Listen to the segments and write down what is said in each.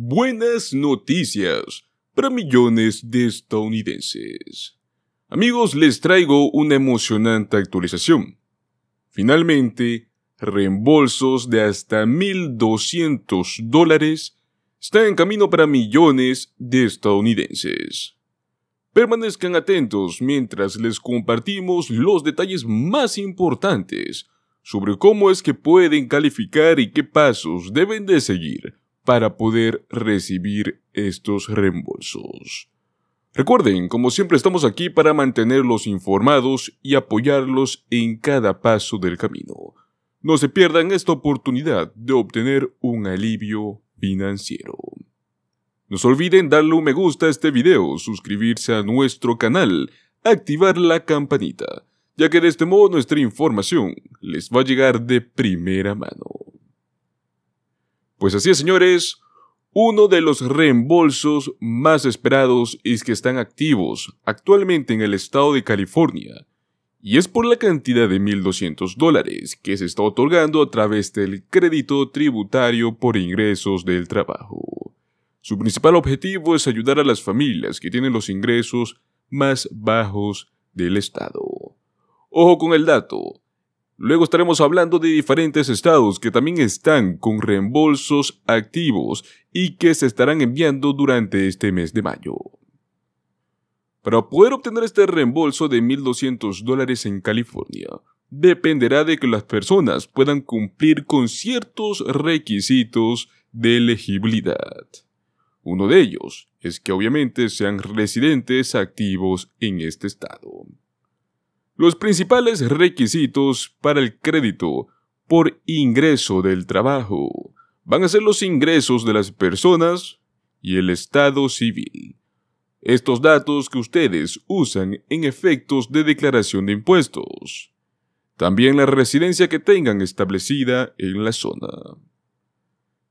Buenas noticias para millones de estadounidenses. Amigos, les traigo una emocionante actualización. Finalmente, reembolsos de hasta 1.200 dólares están en camino para millones de estadounidenses. Permanezcan atentos mientras les compartimos los detalles más importantes sobre cómo es que pueden calificar y qué pasos deben de seguir para poder recibir estos reembolsos. Recuerden, como siempre estamos aquí para mantenerlos informados y apoyarlos en cada paso del camino. No se pierdan esta oportunidad de obtener un alivio financiero. No se olviden darle un me gusta a este video, suscribirse a nuestro canal, activar la campanita, ya que de este modo nuestra información les va a llegar de primera mano. Pues así es, señores, uno de los reembolsos más esperados es que están activos actualmente en el estado de California, y es por la cantidad de 1.200 dólares que se está otorgando a través del crédito tributario por ingresos del trabajo. Su principal objetivo es ayudar a las familias que tienen los ingresos más bajos del estado. Ojo con el dato, Luego estaremos hablando de diferentes estados que también están con reembolsos activos y que se estarán enviando durante este mes de mayo. Para poder obtener este reembolso de 1.200 dólares en California, dependerá de que las personas puedan cumplir con ciertos requisitos de elegibilidad. Uno de ellos es que obviamente sean residentes activos en este estado. Los principales requisitos para el crédito por ingreso del trabajo van a ser los ingresos de las personas y el estado civil. Estos datos que ustedes usan en efectos de declaración de impuestos. También la residencia que tengan establecida en la zona.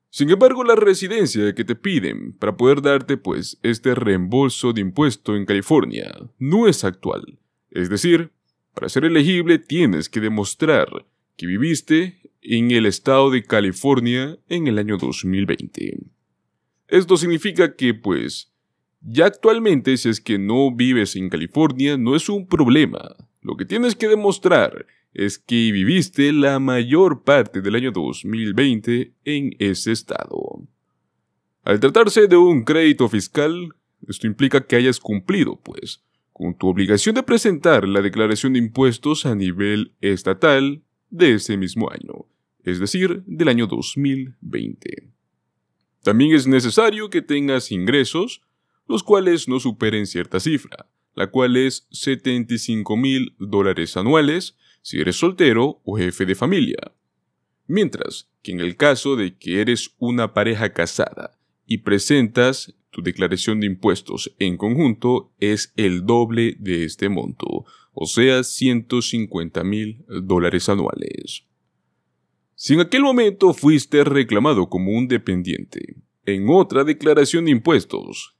Sin embargo, la residencia que te piden para poder darte pues este reembolso de impuesto en California no es actual, es decir, para ser elegible tienes que demostrar que viviste en el estado de California en el año 2020. Esto significa que, pues, ya actualmente si es que no vives en California no es un problema. Lo que tienes que demostrar es que viviste la mayor parte del año 2020 en ese estado. Al tratarse de un crédito fiscal, esto implica que hayas cumplido, pues, con tu obligación de presentar la declaración de impuestos a nivel estatal de ese mismo año, es decir, del año 2020. También es necesario que tengas ingresos, los cuales no superen cierta cifra, la cual es 75 mil dólares anuales si eres soltero o jefe de familia. Mientras que en el caso de que eres una pareja casada y presentas tu declaración de impuestos en conjunto es el doble de este monto, o sea 150 mil dólares anuales. Si en aquel momento fuiste reclamado como un dependiente, en otra declaración de impuestos,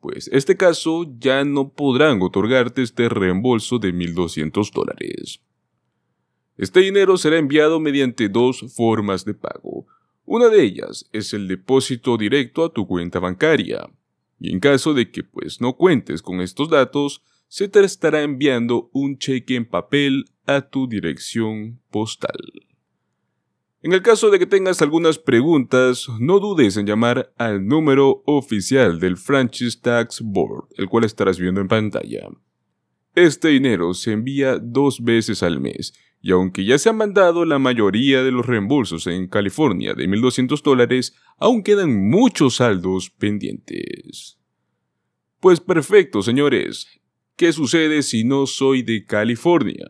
pues este caso ya no podrán otorgarte este reembolso de 1.200 dólares. Este dinero será enviado mediante dos formas de pago una de ellas es el depósito directo a tu cuenta bancaria. Y en caso de que pues no cuentes con estos datos, se te estará enviando un cheque en papel a tu dirección postal. En el caso de que tengas algunas preguntas, no dudes en llamar al número oficial del Franchise Tax Board, el cual estarás viendo en pantalla. Este dinero se envía dos veces al mes y aunque ya se han mandado la mayoría de los reembolsos en California de 1.200 dólares, aún quedan muchos saldos pendientes. Pues perfecto, señores. ¿Qué sucede si no soy de California?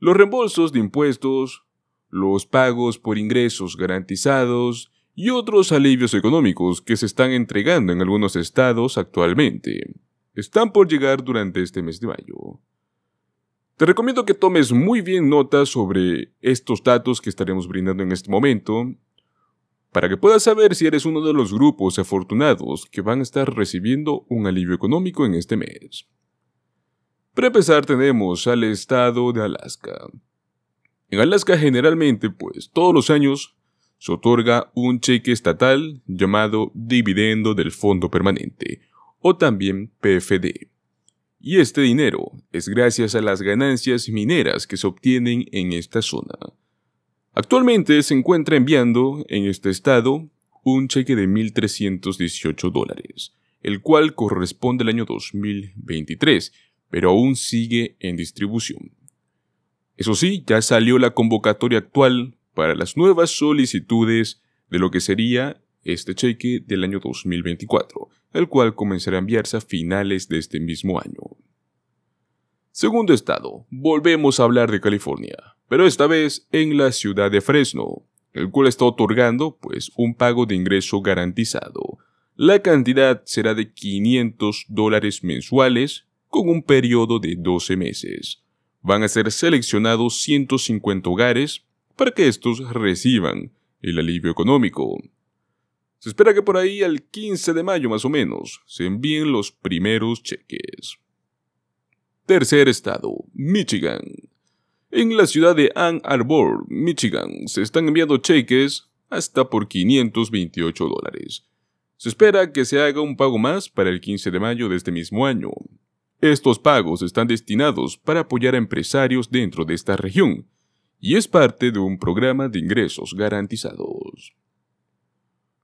Los reembolsos de impuestos, los pagos por ingresos garantizados y otros alivios económicos que se están entregando en algunos estados actualmente están por llegar durante este mes de mayo. Te recomiendo que tomes muy bien nota sobre estos datos que estaremos brindando en este momento para que puedas saber si eres uno de los grupos afortunados que van a estar recibiendo un alivio económico en este mes. Para empezar tenemos al estado de Alaska. En Alaska generalmente, pues todos los años, se otorga un cheque estatal llamado dividendo del fondo permanente, o también PFD y este dinero es gracias a las ganancias mineras que se obtienen en esta zona. Actualmente se encuentra enviando en este estado un cheque de 1.318 dólares, el cual corresponde al año 2023, pero aún sigue en distribución. Eso sí, ya salió la convocatoria actual para las nuevas solicitudes de lo que sería este cheque del año 2024, el cual comenzará a enviarse a finales de este mismo año. Segundo estado, volvemos a hablar de California, pero esta vez en la ciudad de Fresno, el cual está otorgando pues un pago de ingreso garantizado. La cantidad será de 500 dólares mensuales con un periodo de 12 meses. Van a ser seleccionados 150 hogares para que estos reciban el alivio económico. Se espera que por ahí al 15 de mayo más o menos se envíen los primeros cheques. Tercer estado, Michigan. En la ciudad de Ann Arbor, Michigan, se están enviando cheques hasta por 528 dólares. Se espera que se haga un pago más para el 15 de mayo de este mismo año. Estos pagos están destinados para apoyar a empresarios dentro de esta región y es parte de un programa de ingresos garantizados.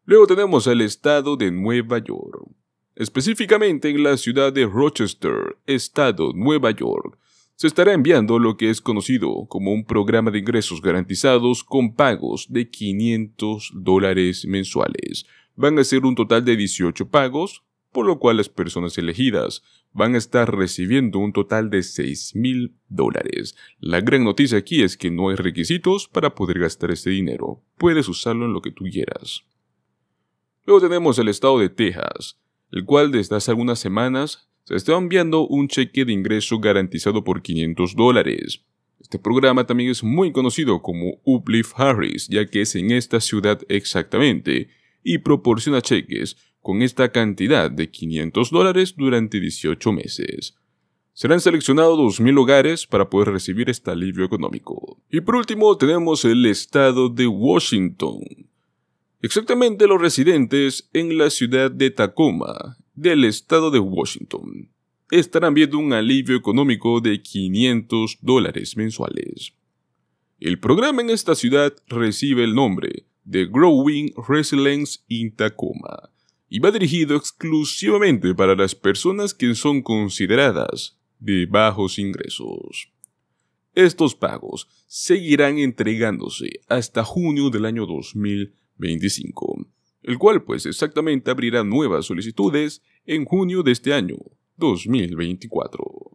Luego tenemos al estado de Nueva York, específicamente en la ciudad de Rochester, estado Nueva York. Se estará enviando lo que es conocido como un programa de ingresos garantizados con pagos de 500 dólares mensuales. Van a ser un total de 18 pagos, por lo cual las personas elegidas van a estar recibiendo un total de 6 mil dólares. La gran noticia aquí es que no hay requisitos para poder gastar este dinero. Puedes usarlo en lo que tú quieras. Luego tenemos el estado de Texas, el cual desde hace algunas semanas se está enviando un cheque de ingreso garantizado por 500 dólares. Este programa también es muy conocido como Uplift Harris, ya que es en esta ciudad exactamente, y proporciona cheques con esta cantidad de 500 dólares durante 18 meses. Serán seleccionados 2.000 hogares para poder recibir este alivio económico. Y por último tenemos el estado de Washington, exactamente los residentes en la ciudad de Tacoma, del estado de Washington, estarán viendo un alivio económico de 500 dólares mensuales. El programa en esta ciudad recibe el nombre de Growing Resilience in Tacoma y va dirigido exclusivamente para las personas que son consideradas de bajos ingresos. Estos pagos seguirán entregándose hasta junio del año 2020 el cual pues exactamente abrirá nuevas solicitudes en junio de este año 2024.